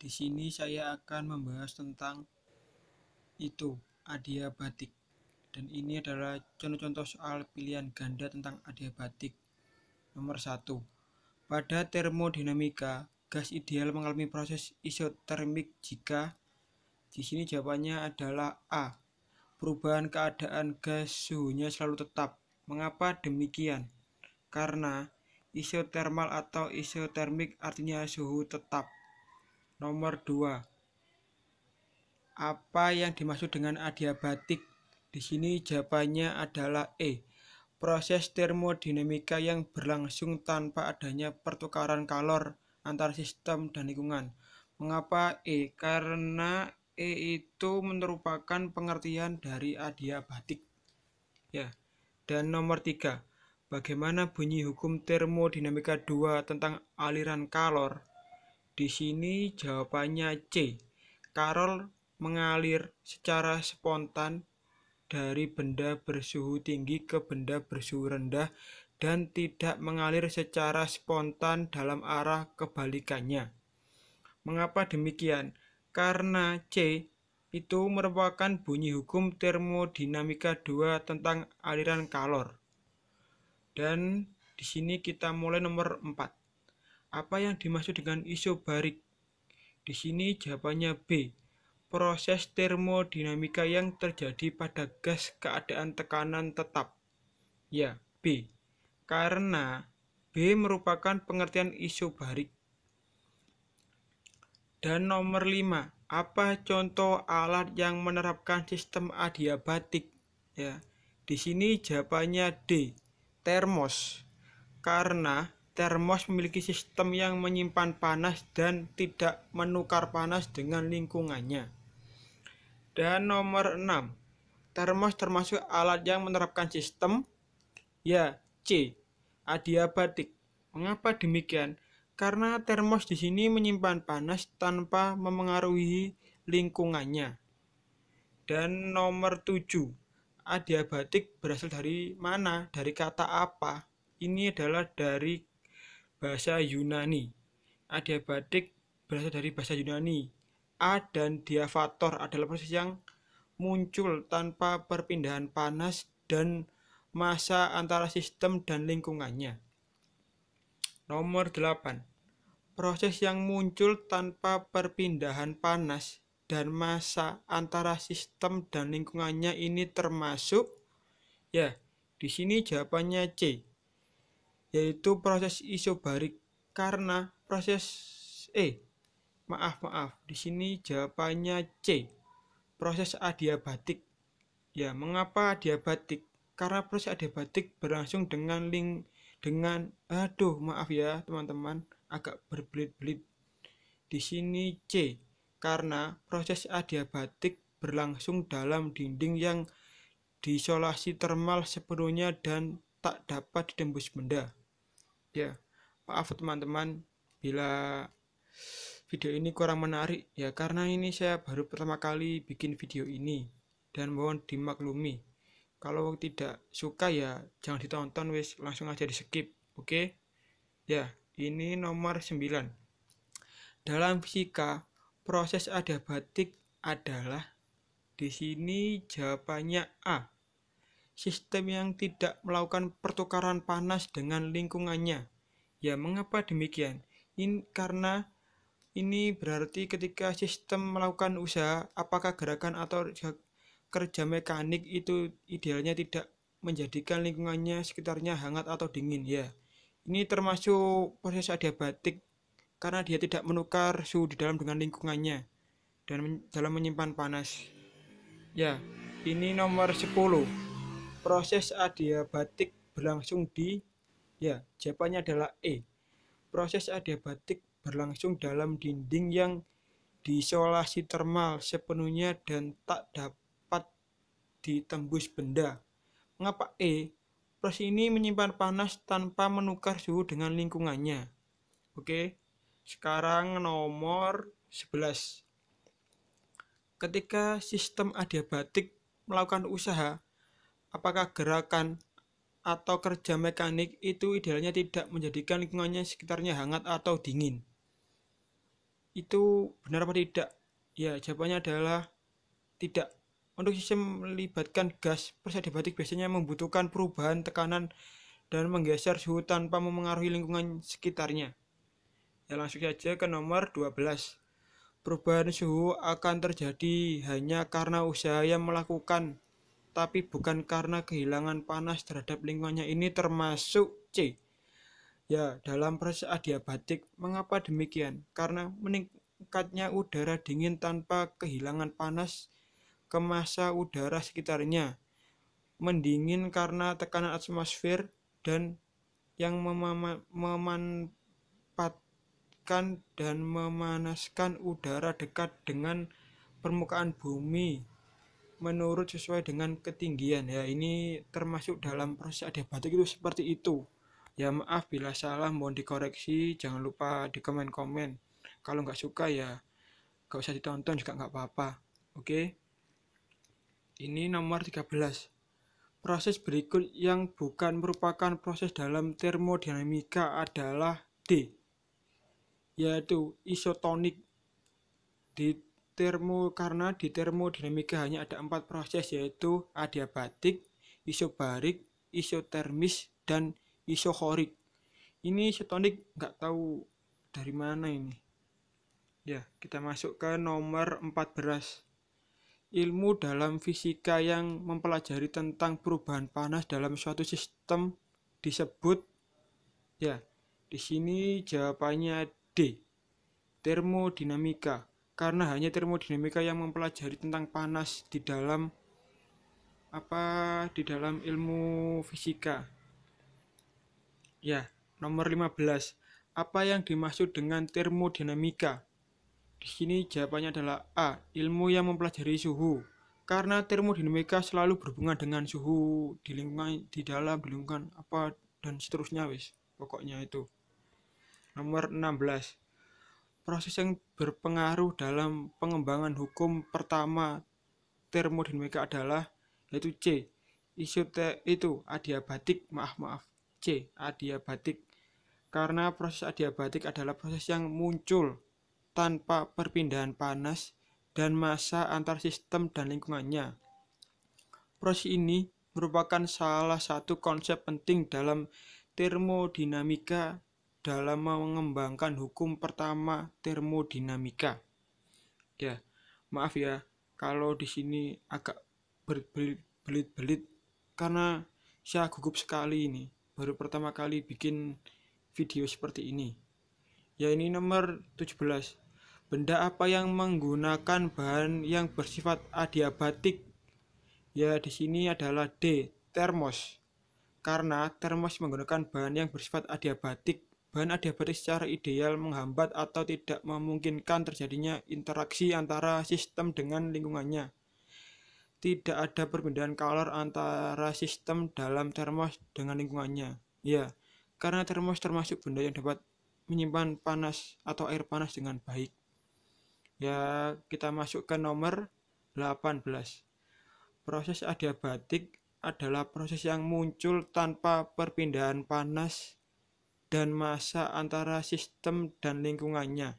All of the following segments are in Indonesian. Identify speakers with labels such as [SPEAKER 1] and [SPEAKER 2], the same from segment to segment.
[SPEAKER 1] Di sini saya akan membahas tentang itu, adiabatik Dan ini adalah contoh-contoh soal pilihan ganda tentang adiabatik Nomor 1. Pada termodinamika, gas ideal mengalami proses isotermik jika di sini jawabannya adalah A. Perubahan keadaan gas suhunya selalu tetap. Mengapa demikian? Karena isotermal atau isotermik artinya suhu tetap. Nomor 2. Apa yang dimaksud dengan adiabatik? Di sini jawabannya adalah E. Proses termodinamika yang berlangsung tanpa adanya pertukaran kalor antar sistem dan lingkungan. Mengapa E? Karena E itu merupakan pengertian dari adiabatik. Ya. Dan nomor 3. Bagaimana bunyi hukum termodinamika 2 tentang aliran kalor? Di sini jawabannya C. Karol mengalir secara spontan dari benda bersuhu tinggi ke benda bersuhu rendah dan tidak mengalir secara spontan dalam arah kebalikannya. Mengapa demikian? Karena C itu merupakan bunyi hukum termodinamika 2 tentang aliran kalor. Dan di sini kita mulai nomor 4. Apa yang dimaksud dengan isobarik? Di sini jawabannya B. Proses termodinamika yang terjadi pada gas keadaan tekanan tetap. Ya, B. Karena B merupakan pengertian isobarik. Dan nomor 5, apa contoh alat yang menerapkan sistem adiabatik? Ya. Di sini jawabannya D, termos. Karena Termos memiliki sistem yang menyimpan panas dan tidak menukar panas dengan lingkungannya. Dan nomor 6. Termos termasuk alat yang menerapkan sistem ya C. adiabatik. Mengapa demikian? Karena termos di sini menyimpan panas tanpa memengaruhi lingkungannya. Dan nomor 7. Adiabatik berasal dari mana? Dari kata apa? Ini adalah dari bahasa Yunani. Adiabatik berasal dari bahasa Yunani. A dan diafator adalah proses yang muncul tanpa perpindahan panas dan masa antara sistem dan lingkungannya. Nomor 8. Proses yang muncul tanpa perpindahan panas dan masa antara sistem dan lingkungannya ini termasuk ya, di sini jawabannya C yaitu proses isobarik karena proses E. Maaf, maaf. Di sini jawabannya C. Proses adiabatik. Ya, mengapa adiabatik? Karena proses adiabatik berlangsung dengan link dengan aduh, maaf ya, teman-teman, agak berbelit-belit. Di sini C. Karena proses adiabatik berlangsung dalam dinding yang diisolasi termal sepenuhnya dan tak dapat ditembus benda ya maaf teman-teman bila video ini kurang menarik ya karena ini saya baru pertama kali bikin video ini dan mohon dimaklumi kalau tidak suka ya jangan ditonton wis langsung aja di skip oke okay? ya ini nomor 9 dalam fisika proses adiabatik adalah di sini jawabannya A sistem yang tidak melakukan pertukaran panas dengan lingkungannya. Ya, mengapa demikian? In karena ini berarti ketika sistem melakukan usaha, apakah gerakan atau kerja mekanik itu idealnya tidak menjadikan lingkungannya sekitarnya hangat atau dingin ya. Ini termasuk proses adiabatik karena dia tidak menukar suhu di dalam dengan lingkungannya dan dalam menyimpan panas. Ya, ini nomor 10. Proses adiabatik berlangsung di ya, jawabannya adalah E. Proses adiabatik berlangsung dalam dinding yang diisolasi termal sepenuhnya dan tak dapat ditembus benda. Mengapa E? Proses ini menyimpan panas tanpa menukar suhu dengan lingkungannya. Oke. Sekarang nomor 11. Ketika sistem adiabatik melakukan usaha, apakah gerakan atau kerja mekanik itu idealnya tidak menjadikan lingkungannya sekitarnya hangat atau dingin. Itu benar apa tidak? Ya, jawabannya adalah tidak. Untuk sistem melibatkan gas, debatik biasanya membutuhkan perubahan tekanan dan menggeser suhu tanpa memengaruhi lingkungan sekitarnya. Ya, langsung saja ke nomor 12. Perubahan suhu akan terjadi hanya karena usaha yang melakukan tapi bukan karena kehilangan panas terhadap lingkungannya ini termasuk C. Ya, dalam proses adiabatik, mengapa demikian? Karena meningkatnya udara dingin tanpa kehilangan panas ke masa udara sekitarnya. Mendingin karena tekanan atmosfer dan yang memanfaatkan dan memanaskan udara dekat dengan permukaan bumi menurut sesuai dengan ketinggian ya ini termasuk dalam proses adiabatik itu seperti itu ya maaf bila salah mohon dikoreksi jangan lupa di komen komen kalau nggak suka ya nggak usah ditonton juga nggak apa-apa oke okay? ini nomor 13 proses berikut yang bukan merupakan proses dalam termodinamika adalah D yaitu isotonik di termo karena di termodinamika hanya ada empat proses yaitu adiabatik, isobarik, isotermis, dan isohorik. Ini isotonik nggak tahu dari mana ini. Ya, kita masuk ke nomor 14. Ilmu dalam fisika yang mempelajari tentang perubahan panas dalam suatu sistem disebut ya. Di sini jawabannya D. Termodinamika karena hanya termodinamika yang mempelajari tentang panas di dalam apa di dalam ilmu fisika. Ya, nomor 15. Apa yang dimaksud dengan termodinamika? Di sini jawabannya adalah A. Ilmu yang mempelajari suhu. Karena termodinamika selalu berhubungan dengan suhu di lingkungan di dalam, di lingkungan apa dan seterusnya wis. Pokoknya itu. Nomor 16 proses yang berpengaruh dalam pengembangan hukum pertama termodinamika adalah yaitu C. Isu te, itu adiabatik, maaf maaf. C. Adiabatik. Karena proses adiabatik adalah proses yang muncul tanpa perpindahan panas dan massa antar sistem dan lingkungannya. Proses ini merupakan salah satu konsep penting dalam termodinamika dalam mengembangkan hukum pertama termodinamika. Ya, maaf ya kalau di sini agak berbelit-belit karena saya gugup sekali ini. Baru pertama kali bikin video seperti ini. Ya, ini nomor 17. Benda apa yang menggunakan bahan yang bersifat adiabatik? Ya, di sini adalah D, termos. Karena termos menggunakan bahan yang bersifat adiabatik Bahan adiabatik secara ideal menghambat atau tidak memungkinkan terjadinya interaksi antara sistem dengan lingkungannya. Tidak ada perbedaan kalor antara sistem dalam termos dengan lingkungannya. Ya, karena termos termasuk benda yang dapat menyimpan panas atau air panas dengan baik. Ya, kita masuk ke nomor 18. Proses adiabatik adalah proses yang muncul tanpa perpindahan panas dan masa antara sistem dan lingkungannya.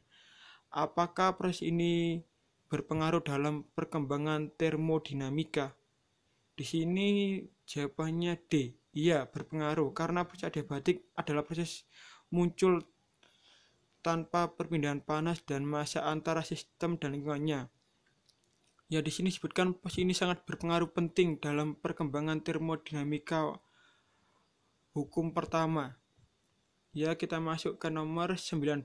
[SPEAKER 1] Apakah proses ini berpengaruh dalam perkembangan termodinamika? Di sini jawabannya D. Iya, berpengaruh karena proses adiabatik adalah proses muncul tanpa perpindahan panas dan masa antara sistem dan lingkungannya. Ya, di sini disebutkan proses ini sangat berpengaruh penting dalam perkembangan termodinamika hukum pertama. Ya, kita masuk ke nomor 19.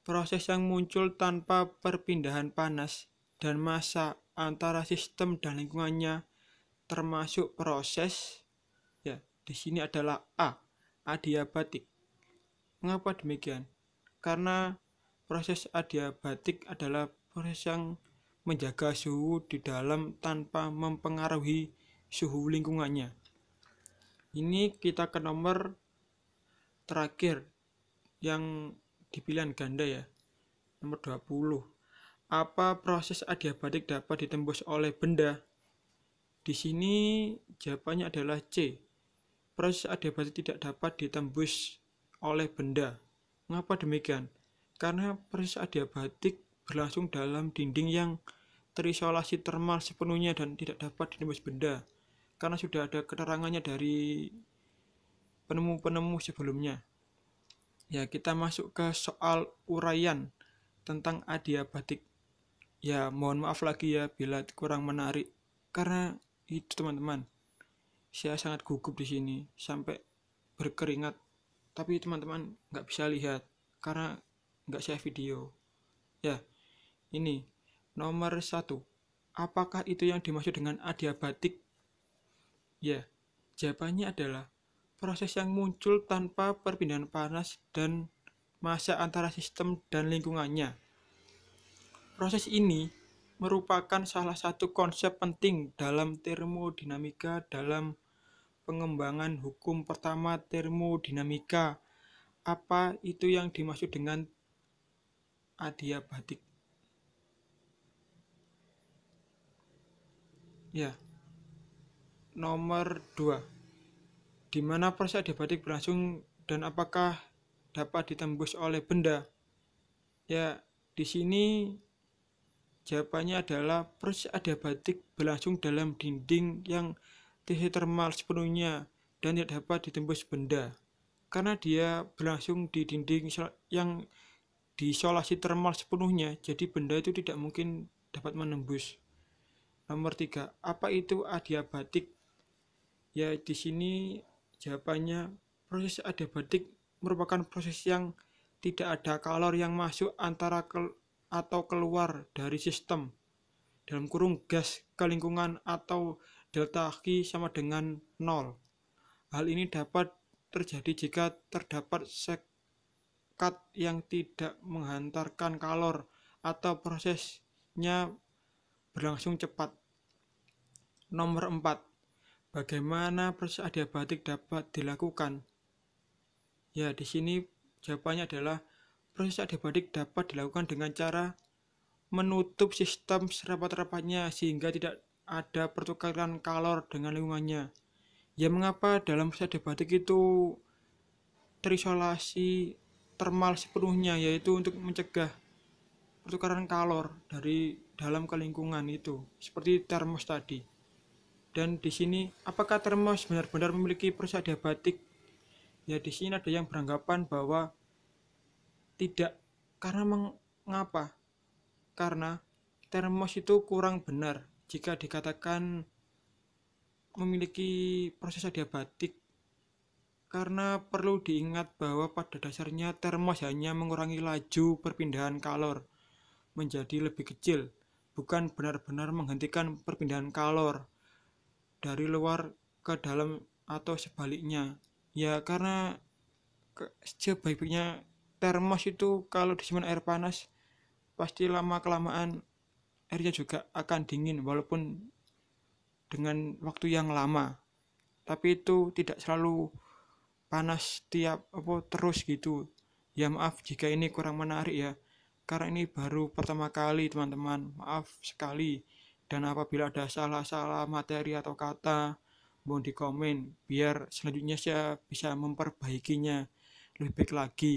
[SPEAKER 1] Proses yang muncul tanpa perpindahan panas dan masa antara sistem dan lingkungannya termasuk proses ya di sini adalah A adiabatik mengapa demikian karena proses adiabatik adalah proses yang menjaga suhu di dalam tanpa mempengaruhi suhu lingkungannya ini kita ke nomor terakhir yang dipilihan ganda ya nomor 20 apa proses adiabatik dapat ditembus oleh benda di sini jawabannya adalah C proses adiabatik tidak dapat ditembus oleh benda mengapa demikian karena proses adiabatik berlangsung dalam dinding yang terisolasi termal sepenuhnya dan tidak dapat ditembus benda karena sudah ada keterangannya dari penemu-penemu sebelumnya. Ya, kita masuk ke soal uraian tentang adiabatik. Ya, mohon maaf lagi ya bila kurang menarik karena itu teman-teman. Saya sangat gugup di sini sampai berkeringat. Tapi teman-teman nggak bisa lihat karena nggak saya video. Ya, ini nomor satu. Apakah itu yang dimaksud dengan adiabatik? Ya, jawabannya adalah proses yang muncul tanpa perpindahan panas dan massa antara sistem dan lingkungannya. Proses ini merupakan salah satu konsep penting dalam termodinamika dalam pengembangan hukum pertama termodinamika. Apa itu yang dimaksud dengan adiabatik? Ya. Nomor 2 di mana proses adiabatik berlangsung dan apakah dapat ditembus oleh benda? Ya, di sini jawabannya adalah proses adiabatik berlangsung dalam dinding yang tidak termal sepenuhnya dan tidak dapat ditembus benda karena dia berlangsung di dinding yang diisolasi termal sepenuhnya jadi benda itu tidak mungkin dapat menembus nomor tiga apa itu adiabatik ya di sini Jawabannya, proses adiabatik merupakan proses yang tidak ada kalor yang masuk antara ke, atau keluar dari sistem dalam kurung gas ke lingkungan atau delta Q sama dengan nol. Hal ini dapat terjadi jika terdapat sekat yang tidak menghantarkan kalor atau prosesnya berlangsung cepat. Nomor 4. Bagaimana proses adiabatik dapat dilakukan? Ya, di sini jawabannya adalah proses adiabatik dapat dilakukan dengan cara menutup sistem serapat-rapatnya sehingga tidak ada pertukaran kalor dengan lingkungannya. Ya, mengapa dalam proses adiabatik itu terisolasi termal sepenuhnya yaitu untuk mencegah pertukaran kalor dari dalam ke lingkungan itu seperti termos tadi. Dan di sini, apakah termos benar-benar memiliki proses adiabatik? Ya, di sini ada yang beranggapan bahwa tidak. Karena mengapa? Karena termos itu kurang benar jika dikatakan memiliki proses adiabatik karena perlu diingat bahwa pada dasarnya termos hanya mengurangi laju perpindahan kalor menjadi lebih kecil, bukan benar-benar menghentikan perpindahan kalor dari luar ke dalam atau sebaliknya ya karena sebaik-baiknya termos itu kalau disimpan air panas pasti lama kelamaan airnya juga akan dingin walaupun dengan waktu yang lama tapi itu tidak selalu panas tiap apa terus gitu ya maaf jika ini kurang menarik ya karena ini baru pertama kali teman-teman maaf sekali dan apabila ada salah-salah materi atau kata mohon komen biar selanjutnya saya bisa memperbaikinya lebih baik lagi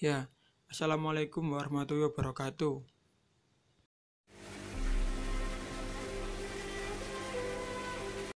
[SPEAKER 1] ya assalamualaikum warahmatullahi wabarakatuh